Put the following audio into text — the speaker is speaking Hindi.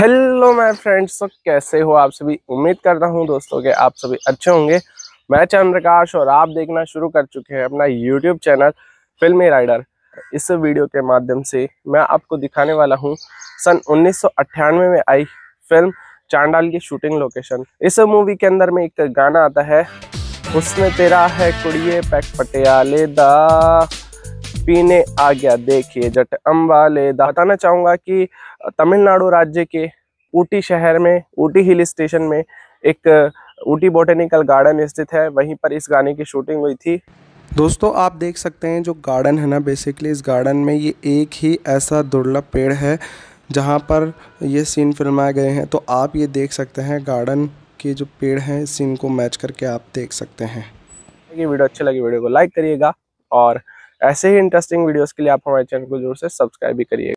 हेलो माय फ्रेंड्स तो कैसे हो आप सभी उम्मीद करता हूं दोस्तों कि आप सभी अच्छे होंगे मैं चंद्रकाश और आप देखना शुरू कर चुके हैं अपना यूट्यूब चैनल फिल्मी राइडर इस वीडियो के माध्यम से मैं आपको दिखाने वाला हूं सन उन्नीस में आई फिल्म चांडाल की शूटिंग लोकेशन इस मूवी के अंदर में एक गाना आता है उसमें तेरा है कुड़िए पैक पटियाले दा पीने आ गया देखिए जट अम्बाले बताना चाहूँगा कि तमिलनाडु राज्य के ऊटी शहर में ऊटी हिल स्टेशन में एक ऊटी बोटेनिकल गार्डन स्थित है वहीं पर इस गाने की शूटिंग हुई थी दोस्तों आप देख सकते हैं जो गार्डन है ना बेसिकली इस गार्डन में ये एक ही ऐसा दुर्लभ पेड़ है जहाँ पर ये सीन फिल्माए गए हैं तो आप ये देख सकते हैं गार्डन के जो पेड़ हैं सीन को मैच करके आप देख सकते हैं ये वीडियो अच्छी लगी वीडियो को लाइक करिएगा और ऐसे ही इंटरेस्टिंग वीडियोस के लिए आप हमारे चैनल को जोर से सब्सक्राइब भी करिए